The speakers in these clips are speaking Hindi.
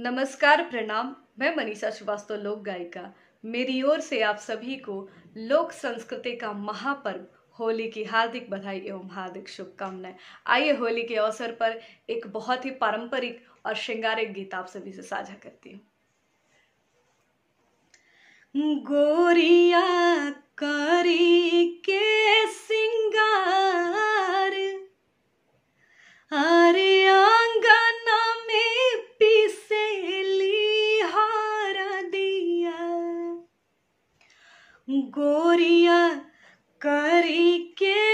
नमस्कार प्रणाम मैं मनीषा श्रीवास्तव लोक गायिका मेरी ओर से आप सभी को लोक संस्कृति का महापर्व होली की हार्दिक बधाई एवं हार्दिक शुभकामनाएं आइए होली के अवसर पर एक बहुत ही पारंपरिक और श्रृंगारिक गीत आप सभी से साझा करती हूँ गोरिया करी के गोरिया करी के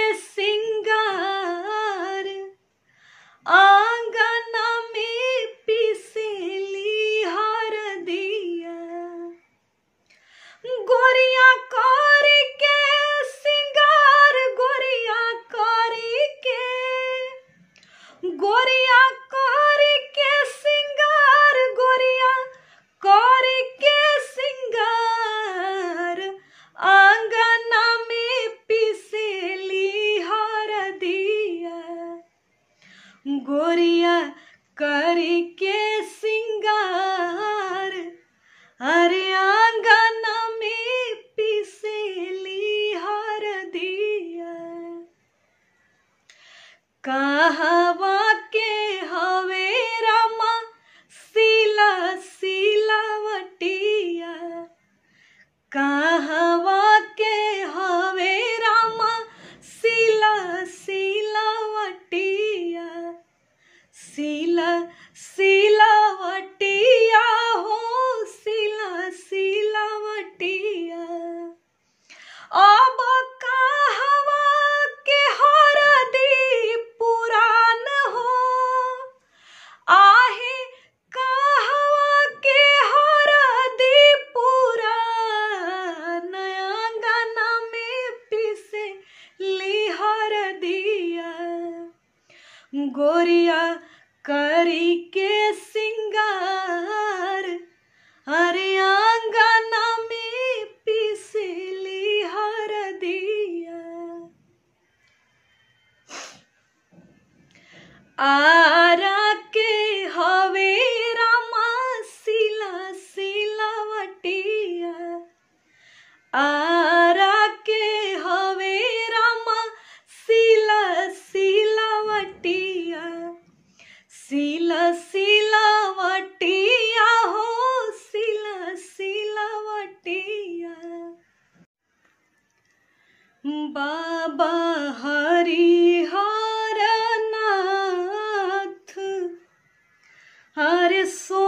गोरिया के सिंगार अरे आंगन में पिसेली हर दिया कहावा के हवे रामा सिला सिला वटिया कहावा के हवे रामा सिला सिला वटिया सीला सिलावटिया हो सिला वटिया अब हवा के दी पुरान हो आहे हवा के दी पुरान नया गाना में पीसे ली दिया गोरिया करी के सिंगार अरे आंगना में पिसली हर दिया आरा के रामा सिला सिला वटिया आ सिला सीला वटिया हो सीला सीला वटिया बाबा हरि हर नाथ हरे सो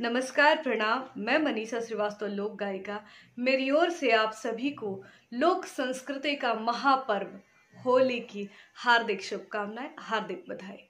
नमस्कार प्रणाम मैं मनीषा श्रीवास्तव लोक गायिका मेरी ओर से आप सभी को लोक संस्कृति का महापर्व होली की हार्दिक शुभकामनाएं हार्दिक बधाई